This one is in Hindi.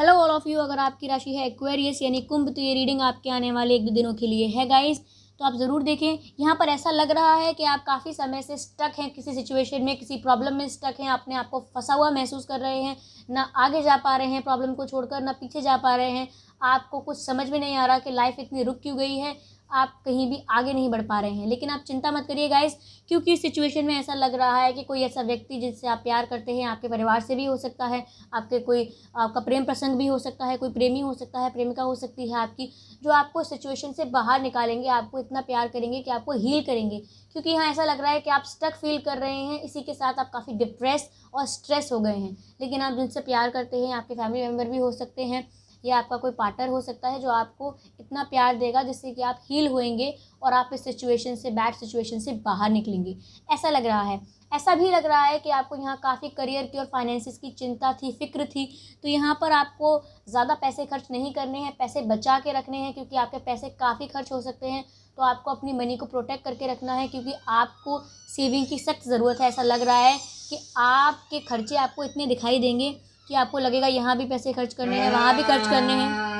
हेलो ऑल ऑफ यू अगर आपकी राशि है एक्वेरियस यानी कुंभ तो ये रीडिंग आपके आने वाले एक दो दिनों के लिए है गाइस तो आप ज़रूर देखें यहाँ पर ऐसा लग रहा है कि आप काफ़ी समय से स्टक हैं किसी सिचुएशन में किसी प्रॉब्लम में स्टक हैं अपने आप को फंसा हुआ महसूस कर रहे हैं ना आगे जा पा रहे हैं प्रॉब्लम को छोड़कर ना पीछे जा पा रहे हैं आपको कुछ समझ में नहीं आ रहा कि लाइफ इतनी रुक क्यों गई है आप कहीं भी आगे नहीं बढ़ पा रहे हैं लेकिन आप चिंता मत करिए गाइस क्योंकि इस सिचुएशन में ऐसा लग रहा है कि कोई ऐसा व्यक्ति जिससे आप प्यार करते हैं आपके परिवार से भी हो सकता है आपके कोई आपका प्रेम प्रसंग भी हो सकता है कोई प्रेमी हो सकता है प्रेमिका हो सकती है आपकी जो आपको सिचुएशन से बाहर निकालेंगे आपको इतना प्यार करेंगे कि आपको हील करेंगे क्योंकि यहाँ ऐसा लग रहा है कि आप स्टक फील कर रहे हैं इसी के साथ आप काफ़ी डिप्रेस और स्ट्रेस हो गए हैं लेकिन आप जिनसे प्यार करते हैं आपके फैमिली मेम्बर भी हो सकते हैं या आपका कोई पार्टनर हो सकता है जो आपको इतना प्यार देगा जिससे कि आप हील होएंगे और आप इस सिचुएशन से बैड सिचुएशन से बाहर निकलेंगे ऐसा लग रहा है ऐसा भी लग रहा है कि आपको यहाँ काफ़ी करियर की और फाइनेंसिस की चिंता थी फिक्र थी तो यहाँ पर आपको ज़्यादा पैसे खर्च नहीं करने हैं पैसे बचा के रखने हैं क्योंकि आपके पैसे काफ़ी खर्च हो सकते हैं तो आपको अपनी मनी को प्रोटेक्ट करके रखना है क्योंकि आपको सेविंग की सख्त ज़रूरत है ऐसा लग रहा है कि आपके खर्चे आपको इतने दिखाई देंगे कि आपको लगेगा यहाँ भी पैसे खर्च करने हैं वहाँ भी खर्च करने हैं